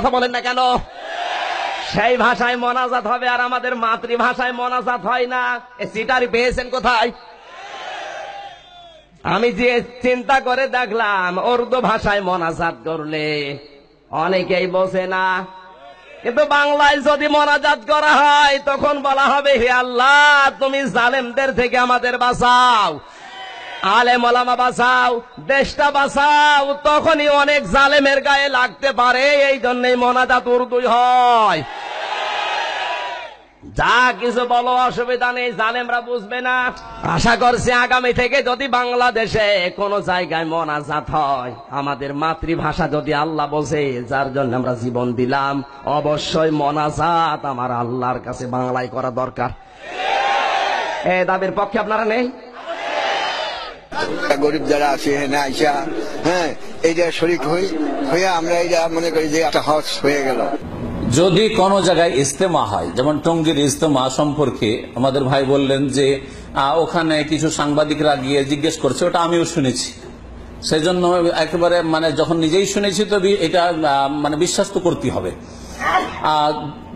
কথা বলেন না কেন সেই ভাষায় মনাজাত হবে আর আমাদের মাতৃভাষায় মনাজাত হয় না সিটারি পেয়েছেন কোথায় আমি যে চিন্তা করে দেখলাম উর্দু ভাষায় মনাজাত করলে অনেকেই বসে না কিন্তু বাংলায় যদি মনাজাত করা হয় তখন বলা হবে হে আল্লাহ তুমি জালেমদের থেকে আমাদের বাঁচাও আলে মলামা দেশটা তখনই অনেক জালেমের গায়ে লাগতে পারে এই জন্যই উর্দুই হয় যা কিছু বলো অসুবিধা নেই জালেমরা বুঝবে না আশা করছি আগামী থেকে যদি বাংলাদেশে কোন জায়গায় মনাজাত হয় আমাদের মাতৃভাষা যদি আল্লাহ বসে যার জন্য আমরা জীবন দিলাম অবশ্যই মনাজাত আমার আল্লাহর কাছে বাংলায় করা দরকার এ দাবির পক্ষে আপনারা নেই গরিব যারা আছে হ্যাঁ, না আইসা হ্যাঁ এই যে শরিক হই হয়ে আমরা এইটা মনে করি যে একটা হস হয়ে গেল যদি কোন জায়গায় ইস্তেমা হয় যেমন টঙ্গির ইস্তেমা সম্পর্কে আমাদের ভাই বললেন যে ওখানে কিছু সাংবাদিকরা গিয়ে জিজ্ঞেস করছে ওটা আমিও শুনেছি সেজন্য একেবারে মানে যখন নিজেই শুনেছি তবে এটা মানে বিশ্বাস তো করতে হবে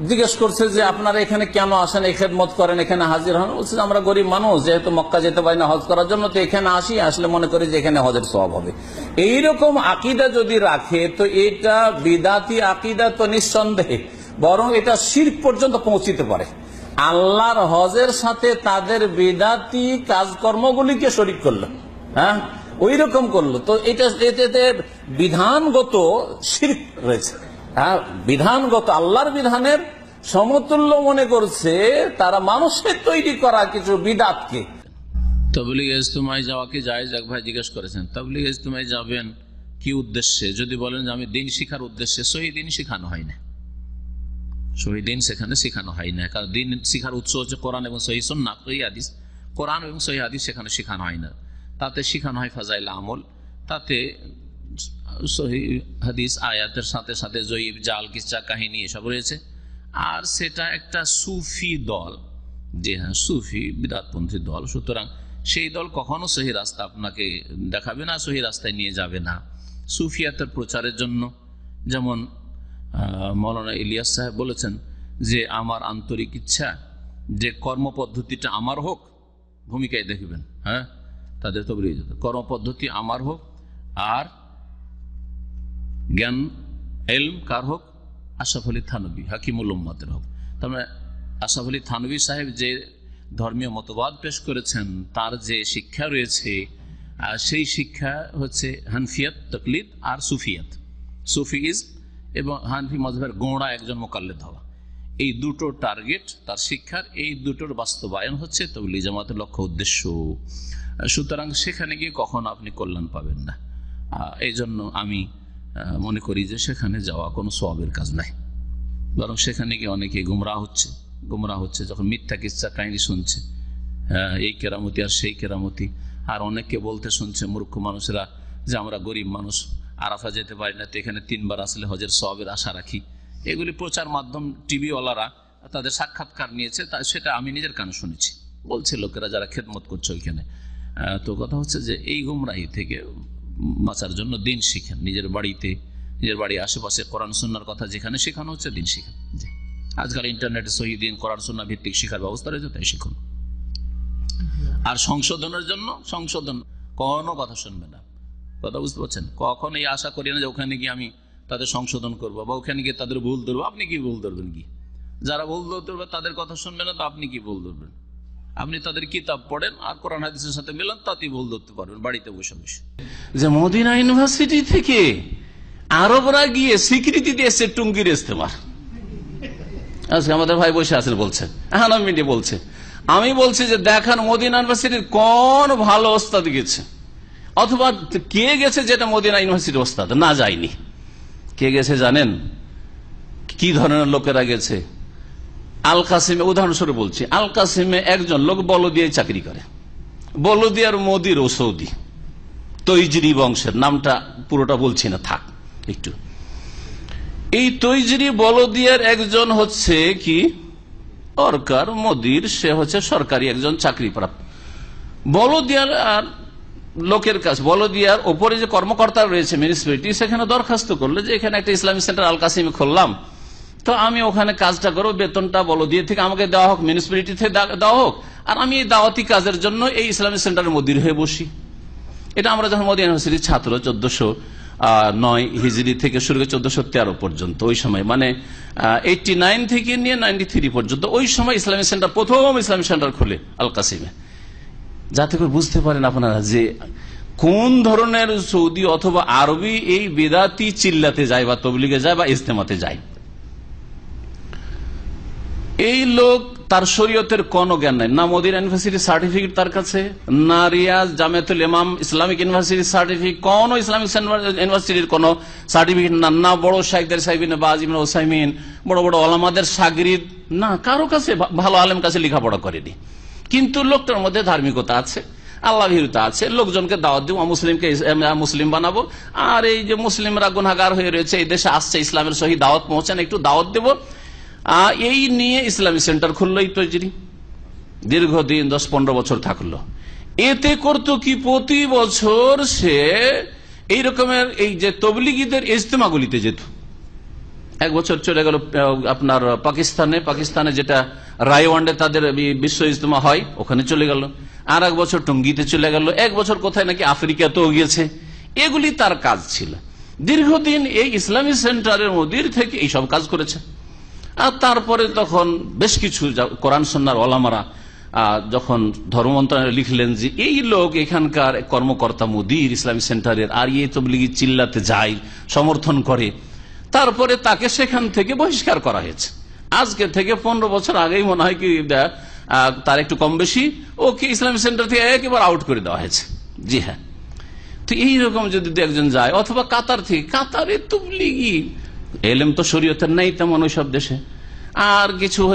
জিজ্ঞেস করছে যে আপনারা এখানে কেন আসেন এই খেদমত করেন এখানে হাজির হন বলছে আমরা গরিব মানুষ যেহেতু মক্কা যেতে পারি না হজ করার জন্য তো এখানে আসি আসলে মনে করি যে এখানে হজের সব হবে এইরকম আকিদা যদি রাখে তো এটা বিদাতি আকিদা তো নিঃসন্দেহে বরং এটা শির পর্যন্ত পৌঁছিতে পারে আল্লাহর হজের সাথে তাদের বিদাতি কাজকর্মগুলিকে শরিক করল হ্যাঁ ওই রকম করলো তো এটা এতে বিধানগত শির রয়েছে হ্যাঁ বিধানগত আল্লাহর বিধানের সমতুল্য মনে করছে তারা মানুষের তৈরি করা কিছু বিদাতকে তাতে ইজতুমায় যাওয়া কি ভাই জিজ্ঞেস করেছেন যাবেন কি উদ্দেশ্যে যদি বলেন যে আমি দিন শিখার উদ্দেশ্যে শিখানো হয় না সেখানে শেখানো হয় না কারণ দিন শিখার উৎস হচ্ছে কোরআন এবং এবং সেখানে শেখানো হয় না তাতে শেখানো হয় ফাজাইল আমল তাতে সহি হাদিস আয়াতের সাথে সাথে জয়ীব জাল কিসা কাহিনী এসব রয়েছে আর সেটা একটা সুফি দল যে হ্যাঁ সুফি বিরাটপন্থী দল সুতরাং সেই দল কখনো সহি রাস্তা আপনাকে দেখাবে না সহি রাস্তায় নিয়ে যাবে না সুফিয়াতের প্রচারের জন্য যেমন মৌলানা ইলিয়াস সাহেব বলেছেন যে আমার আন্তরিক ইচ্ছা যে কর্মপদ্ধতিটা আমার হোক ভূমিকায় দেখবেন হ্যাঁ তাদের তো বেরিয়ে যেত কর্মপদ্ধতি আমার হোক আর জ্ঞান এলম কার হোক আশাফ আলী থানবী হাকিমুল উম্মাদের হোক তার মানে আশাফ আলী থানবী সাহেব যে ধর্মীয় মতবাদ পেশ করেছেন তার যে শিক্ষা রয়েছে আর সেই শিক্ষা হচ্ছে হানফিয়াত তকলিদ আর সুফিয়াত সুফিজ এবং হানফি মজবের গোঁড়া একজন মোকাল্লেদ হওয়া এই দুটো টার্গেট তার শিক্ষার এই দুটোর বাস্তবায়ন হচ্ছে তবলি জামাতের লক্ষ্য উদ্দেশ্য সুতরাং সেখানে গিয়ে কখন আপনি কল্যাণ পাবেন না এই জন্য আমি মনে করি যে সেখানে যাওয়া কোনো সবের কাজ নাই বরং সেখানে গিয়ে অনেকে গুমরা হচ্ছে গুমরা হচ্ছে যখন মিথ্যা কিচ্ছা কাহিনী শুনছে হ্যাঁ এই কেরামতি আর সেই কেরামতি আর অনেককে বলতে শুনছে মূর্খ মানুষরা যে আমরা গরিব মানুষ আরাফা যেতে পারি না তো এখানে তিনবার আসলে হজের সবের আশা রাখি এগুলি প্রচার মাধ্যম টিভিওয়ালারা তাদের সাক্ষাৎকার নিয়েছে তা সেটা আমি নিজের কানে শুনেছি বলছে লোকেরা যারা খেদমত করছে ওইখানে তো কথা হচ্ছে যে এই গুমরাহি থেকে বাঁচার জন্য দিন শিখেন নিজের বাড়িতে নিজের বাড়ির আশেপাশে কোরআন সুন্নার কথা যেখানে শেখানো হচ্ছে দিন শিখেন আজকাল ইন্টারনেটে সহি দিন কোরআন সুন্না ভিত্তিক শিখার ব্যবস্থা রয়েছে তাই শিখুন আর সংশোধনের জন্য সংশোধন কোনো কথা শুনবে না কথা বুঝতে পারছেন কখন এই আশা করি না যে ওখানে গিয়ে আমি তাদের সংশোধন করব বা ওখানে গিয়ে তাদের ভুল ধরবো আপনি কি ভুল ধরবেন কি যারা ভুল ধরবে তাদের কথা শুনবে না তো আপনি কি ভুল ধরবেন আপনি তাদের কিতাব পড়েন আর কোরআন হাদিসের সাথে মিলন তাতেই ভুল ধরতে পারবেন বাড়িতে বসে বসে যে মদিনা ইউনিভার্সিটি থেকে আরবরা গিয়ে স্বীকৃতি দিয়েছে টুঙ্গির ইস্তেমার আজকে আমাদের ভাই বসে আছেন বলছে হ্যাঁ মিডিয়া বলছে আমি বলছি যে দেখান মদিনা ইউনিভার্সিটির কোন ভালো ওস্তাদ গেছে অথবা কে গেছে যেটা মদিনা ইউনিভার্সিটির ওস্তাদ না যায়নি কে গেছে জানেন কি ধরনের লোকেরা গেছে আল কাসিমে উদাহরণস্বরূপ বলছি আল কাসিমে একজন লোক বলদিয়ে চাকরি করে বলদিয়ার মোদির ও সৌদি তৈজরি বংশের নামটা পুরোটা বলছি না থাক একটু এই তৈজরি বলদিয়ার একজন হচ্ছে কি অরকার মোদির সে হচ্ছে সরকারি একজন চাকরি প্রাপ্ত বলদিয়ার আর লোকের কাছে বলদিয়ার ওপরে যে কর্মকর্তা রয়েছে মিউনিসিপ্যালিটি সেখানে দরখাস্ত করলো যে এখানে একটা ইসলামিক সেন্টার আল কাসিমে খুললাম তো আমি ওখানে কাজটা করবো বেতনটা বলো দিয়ে থেকে আমাকে দেওয়া হোক মিউনিসিপ্যালিটি থেকে দেওয়া হোক আর আমি এই দাওয়াতি কাজের জন্য এই ইসলামী সেন্টারের মদির হয়ে বসি এটা আমরা যখন মোদী ইউনিভার্সিটির ছাত্র চোদ্দশো নয় হিজড়ি থেকে শুরু করে চোদ্দশো তেরো পর্যন্ত ওই সময় মানে এইটি নাইন থেকে নিয়ে নাইনটি থ্রি পর্যন্ত ওই সময় ইসলামী সেন্টার প্রথম ইসলামী সেন্টার খুলে আল কাসিমে যাতে করে বুঝতে পারেন আপনারা যে কোন ধরনের সৌদি অথবা আরবি এই বেদাতি চিল্লাতে যায় বা তবলিগে যায় বা ইজতেমাতে যায় এই লোক তার শরীয়তের কোন জ্ঞান নাই না মোদির ইউনিভার্সিটির সার্টিফিকেট তার কাছে না রিয়াজ জামেতুল ইমাম ইসলামিক ইউনিভার্সিটির সার্টিফিকেট কোন ইসলামিক ইউনিভার্সিটির কোনো সার্টিফিকেট না না বড় শাহিদের সাহিবিন বা ওসাইমিন বড় বড় আলামাদের সাগরিদ না কারো কাছে ভালো আলেম কাছে লেখাপড়া করেনি কিন্তু লোকটার মধ্যে ধার্মিকতা আছে আল্লাহ ভীরুতা আছে লোকজনকে দাওয়াত দিব মুসলিমকে মুসলিম বানাবো আর এই যে মুসলিমরা গুনাগার হয়ে রয়েছে এই দেশে আসছে ইসলামের সহি দাওয়াত পৌঁছান একটু দাওয়াত দেবো এই নিয়ে ইসলামী সেন্টার খুললো এই তৈরি দীর্ঘদিন দশ পনেরো বছর থাকলো এতে করত কি প্রতি বছর সে এই রকমের এই যে তবলিগীদের ইজতেমাগুলিতে যেত এক বছর চলে গেল আপনার পাকিস্তানে পাকিস্তানে যেটা রায়ওয়ান্ডে তাদের বিশ্ব ইজতেমা হয় ওখানে চলে গেল আর এক বছর টঙ্গিতে চলে গেল এক বছর কোথায় নাকি আফ্রিকাতেও গিয়েছে এগুলি তার কাজ ছিল দীর্ঘদিন এই ইসলামী সেন্টারের মদির থেকে এই সব কাজ করেছে আর তারপরে তখন বেশ কিছু কোরআন সন্ন্যার ওলামারা যখন ধর্ম মন্ত্রণালয় লিখলেন যে এই লোক এখানকার কর্মকর্তা মুদির ইসলামী সেন্টারের আর ইয়ে তবলিগি চিল্লাতে যায় সমর্থন করে তারপরে তাকে সেখান থেকে বহিষ্কার করা হয়েছে আজকে থেকে পনেরো বছর আগেই মনে হয় কি তার একটু কম বেশি ওকে ইসলামী সেন্টার থেকে একেবারে আউট করে দেওয়া হয়েছে জি হ্যাঁ তো এইরকম যদি একজন যায় অথবা কাতার থেকে কাতারে তুবলিগি এলেম তো শরীয়তের নেই তেমন ওইসব দেশে আর কিছু